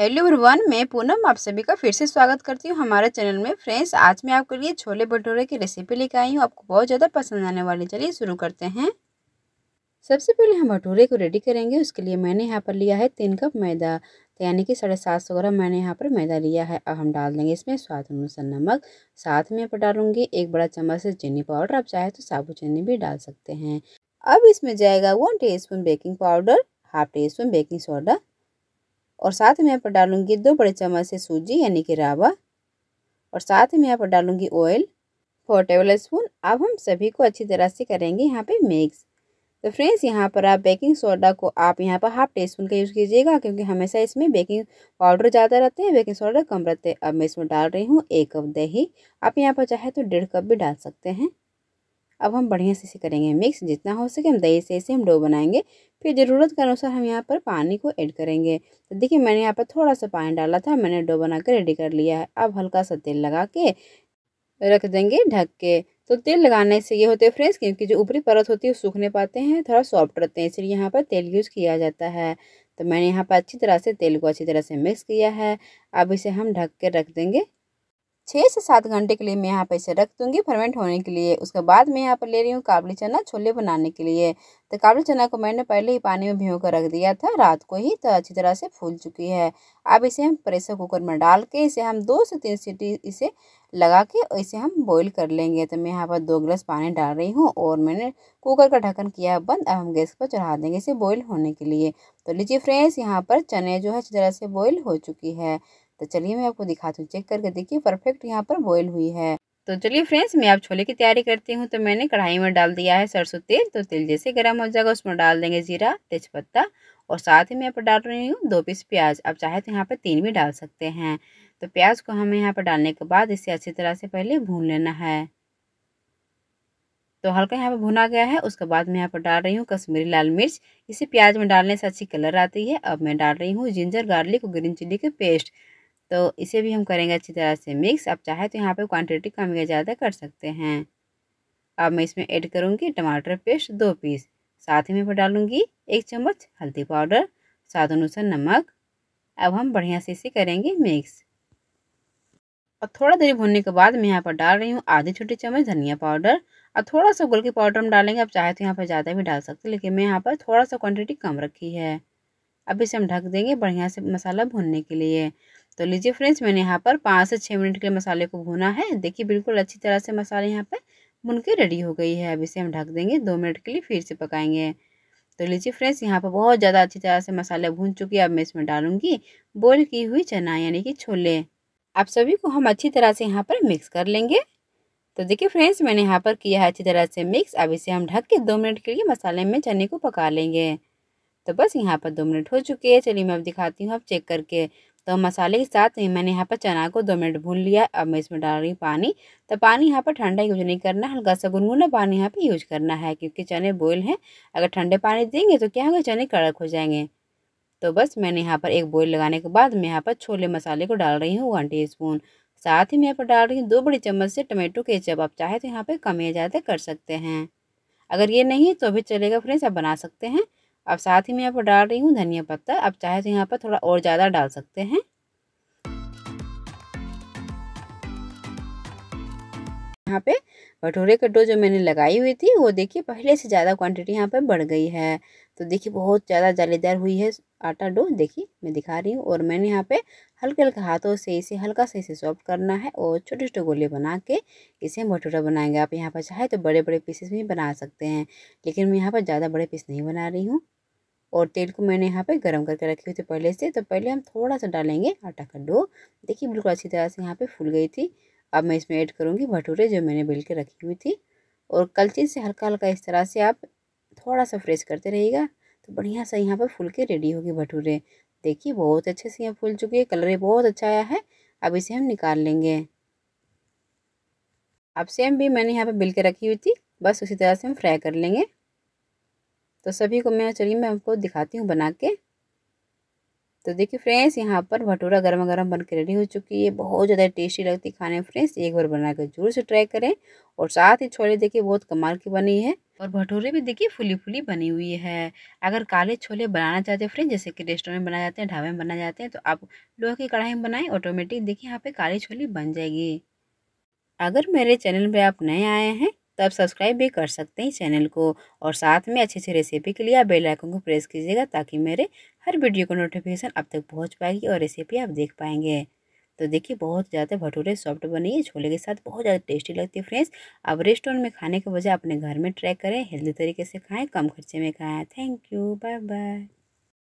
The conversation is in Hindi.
हेलो एवरीवन मैं पूनम आप सभी का फिर से स्वागत करती हूँ हमारे चैनल में फ्रेंड्स आज मैं आपके लिए छोले भटूरे की रेसिपी लेकर आई हूँ आपको बहुत ज़्यादा पसंद आने वाली चलिए शुरू करते हैं सबसे पहले हम भटूरे को रेडी करेंगे उसके लिए मैंने यहाँ पर लिया है तीन कप मैदा तो यानी कि साढ़े सात सौ ग्राम मैंने यहाँ पर मैदा लिया है अब हम डाल देंगे इसमें स्वाद अनुसार नमक साथ में यहाँ पर डालूंगी एक बड़ा चम्मच से चीनी पाउडर आप चाहे तो साबुत चीनी भी डाल सकते हैं अब इसमें जाएगा one T baking powder half teaspoon baking soda और साथ में यहाँ पर डालूंगी दो बड़े चम्मच से सूजी यानी कि रावा और साथ में यहाँ पर डालूंगी ऑयल फोर टेबल स्पून अब हम सभी को अच्छी तरह से करेंगे यहाँ पे मिक्स तो फ्रेंड्स यहाँ पर आप बेकिंग सोडा को आप यहाँ पर हाफ टी स्पून का यूज़ कीजिएगा क्योंकि हमेशा इसमें बेकिंग पाउडर ज़्यादा रहते हैं बेकिंग सोडा कम रहते हैं अब मैं इसमें डाल रही हूँ एक कप दही आप यहाँ पर चाहे तो डेढ़ कप भी डाल सकते हैं अब हम बढ़िया से इसे करेंगे मिक्स जितना हो सके हम दही से इसे हम डो बनाएंगे फिर ज़रूरत के अनुसार हम यहाँ पर पानी को ऐड करेंगे तो देखिए मैंने यहाँ पर थोड़ा सा पानी डाला था मैंने डो बना कर रेडी कर लिया है अब हल्का सा तेल लगा के रख देंगे ढक के तो तेल लगाने से ये होते हैं फ्रेंड्स क्योंकि जो ऊपरी परत होती है वो सूखने पाते हैं थोड़ा सॉफ्ट रहते हैं इसलिए यहाँ पर तेल यूज़ किया जाता है तो मैंने यहाँ पर अच्छी तरह से तेल को अच्छी तरह से मिक्स किया है अब इसे हम ढक के रख देंगे छः से सात घंटे के लिए मैं यहाँ पर इसे रख दूँगी फर्मेंट होने के लिए उसके बाद मैं यहाँ पर ले रही हूँ काबली चना छोले बनाने के लिए तो काबली चना को मैंने पहले ही पानी में भिगो कर रख दिया था रात को ही तो अच्छी तरह से फूल चुकी है अब इसे हम प्रेशर कुकर में डाल के इसे हम दो से तीन सीटी इसे लगा के इसे हम बॉईल कर लेंगे तो मैं यहाँ पर दो गिलास पानी डाल रही हूँ और मैंने कुकर का ढक्कन किया है बंद अब हम गैस पर चढ़ा देंगे इसे बॉईल होने के लिए तो लीजिए फ्रेंड्स यहाँ पर चने जो है अच्छी तरह से बॉईल हो चुकी है तो चलिए मैं आपको दिखाती हूँ चेक करके देखिए परफेक्ट यहाँ पर बॉयल हुई है तो चलिए फ्रेंड्स मैं आप छोले की तैयारी करती हूँ तो मैंने कढ़ाई में डाल दिया है सरसों तेल तो तेल जैसे गर्म हो जाएगा उसमें डाल देंगे जीरा तेजपत्ता और साथ ही मैं यहाँ पर डाल रही हूँ दो पीस प्याज आप चाहे तो यहाँ पर तीन भी डाल सकते हैं तो प्याज को हमें यहाँ पर डालने के बाद इसे अच्छी तरह से पहले भून लेना है तो हल्का यहाँ पर भुना गया है उसके बाद मैं यहाँ पर डाल रही हूँ कश्मीरी लाल मिर्च इसे प्याज में डालने से अच्छी कलर आती है अब मैं डाल रही हूँ जिंजर गार्लिक और ग्रीन चिली के पेस्ट तो इसे भी हम करेंगे अच्छी तरह से मिक्स आप चाहे तो यहाँ पे क्वांटिटी कम या ज़्यादा कर सकते हैं अब मैं इसमें ऐड करूँगी टमाटर पेस्ट दो पीस साथ ही में डालूँगी एक चम्मच हल्दी पाउडर स्वाद अनुसार नमक अब हम बढ़िया से इसे करेंगे मिक्स और थोड़ा देर भूनने के बाद मैं यहाँ पर डाल रही हूँ आधी छोटी चम्मच धनिया पाउडर और थोड़ा सा गुलकी पाउडर हम डालेंगे आप चाहे तो यहाँ पर ज़्यादा भी डाल सकते लेकिन मैं यहाँ पर थोड़ा सा क्वांटिटी कम रखी है अब इसे हम ढक देंगे बढ़िया से मसाला भूनने के लिए तो लीजिए फ्रेंड्स मैंने यहाँ पर पाँच से छः मिनट के मसाले को भूना है देखिए बिल्कुल अच्छी तरह से मसाले यहाँ पर भुन के रेडी हो गई है अब इसे हम ढक देंगे दो मिनट के लिए फिर से पकाएंगे तो लीजिए फ्रेंड्स यहाँ पर बहुत ज़्यादा अच्छी तरह से मसाले भून चुकी है अब मैं इसमें डालूंगी बॉयल की हुई चना यानी कि छोले आप सभी को हम अच्छी तरह से यहाँ पर मिक्स कर लेंगे तो देखिए फ्रेंड्स मैंने यहाँ पर किया है अच्छी तरह से मिक्स अब इसे हम ढक के दो मिनट के लिए मसाले में चने को पका लेंगे तो बस यहाँ पर दो मिनट हो चुके हैं चलिए मैं अब दिखाती हूँ आप चेक करके तो मसाले के साथ ही मैंने यहाँ पर चना को दो मिनट भून लिया अब मैं इसमें डाल रही हूँ पानी तो पानी यहाँ पर ठंडा यूज नहीं करना हल्का सा गुनगुना पानी यहाँ पर यूज करना है क्योंकि चने बॉयल हैं अगर ठंडे पानी देंगे तो क्या होगा चने कड़क हो जाएंगे तो बस मैंने यहाँ पर एक बॉयल लगाने के बाद मैं यहाँ पर छोले मसाले को डाल रही हूँ वन टी स्पून साथ ही मैं यहाँ पर डाल रही हूँ दो बड़ी चम्मच से टमाटो केचप आप चाहे तो यहाँ पर कम या ज़्यादा कर सकते हैं अगर ये नहीं है तो भी चलेगा फ्रेंड्स आप बना सकते हैं अब साथ ही मैं यहाँ पर डाल रही हूँ धनिया पत्ता आप चाहे तो यहाँ पर थोड़ा और ज़्यादा डाल सकते हैं यहाँ पे भटूरे का डो जो मैंने लगाई हुई थी वो देखिए पहले से ज़्यादा क्वांटिटी यहाँ पे बढ़ गई है तो देखिए बहुत ज़्यादा जालीदार हुई है आटा डो देखिए मैं दिखा रही हूँ और मैंने यहाँ पे हल्के हल्के हाथों से इसे हल्का सा इसे सॉफ्ट करना है और छोटे छोटे गोले बना के इसे भटूरा बनाएंगे आप यहाँ पर चाहे तो बड़े बड़े पीसेस भी बना सकते हैं लेकिन मैं यहाँ पर ज़्यादा बड़े पीस नहीं बना रही हूँ और तेल को मैंने यहाँ पे गरम करके रखी हुई थी पहले से तो पहले हम थोड़ा सा डालेंगे आटा का डो देखिए बिल्कुल अच्छी तरह से यहाँ पे फूल गई थी अब मैं इसमें ऐड करूँगी भटूरे जो मैंने बेल के रखी हुई थी और कलचिन से हल्का हल्का इस तरह से आप थोड़ा सा फ्रेश करते रहिएगा तो बढ़िया सा यहाँ पर फूल के रेडी होगी भटूरे देखिए बहुत अच्छे से यहाँ फूल चुकी है कलर बहुत अच्छा आया है अब इसे हम निकाल लेंगे अब सेम भी मैंने यहाँ पर बिल के रखी हुई थी बस उसी तरह से हम फ्राई कर लेंगे तो सभी को मैं चलिए मैं आपको दिखाती हूँ बना के तो देखिए फ्रेंड्स यहाँ पर भटूरा गर्मा गर्म बन के रेडी हो चुकी है बहुत ज़्यादा टेस्टी लगती खाने में फ्रेंड्स एक बार बना कर जरूर से ट्राई करें और साथ ही छोले देखिए बहुत कमाल की बनी है और भटूरे भी देखिए फुली फुली बनी हुई है अगर काले छोले बनाना चाहते हैं फ्रेंड जैसे कि रेस्टोरेंट में बनाए जाते हैं ढाबे में बनाए जाते हैं तो आप लोहे की कढ़ाई में बनाएं ऑटोमेटिक देखिए यहाँ पे काले छोले बन जाएगी अगर मेरे चैनल पर आप नए आए हैं तो आप सब्सक्राइब भी कर सकते हैं चैनल को और साथ में अच्छी अच्छी रेसिपी के लिए आप बेल आइकन को प्रेस कीजिएगा ताकि मेरे हर वीडियो को नोटिफिकेशन आप तक पहुँच पाएगी और रेसिपी आप देख पाएंगे तो देखिए बहुत ज़्यादा भटूरे सॉफ्ट बने हैं छोले के साथ बहुत ज़्यादा टेस्टी लगती है फ्रेंड्स आप रेस्टोरेंट में खाने के बजाय अपने घर में ट्राई करें हेल्दी तरीके से खाएँ कम खर्चे में खाएँ थैंक यू बाय बाय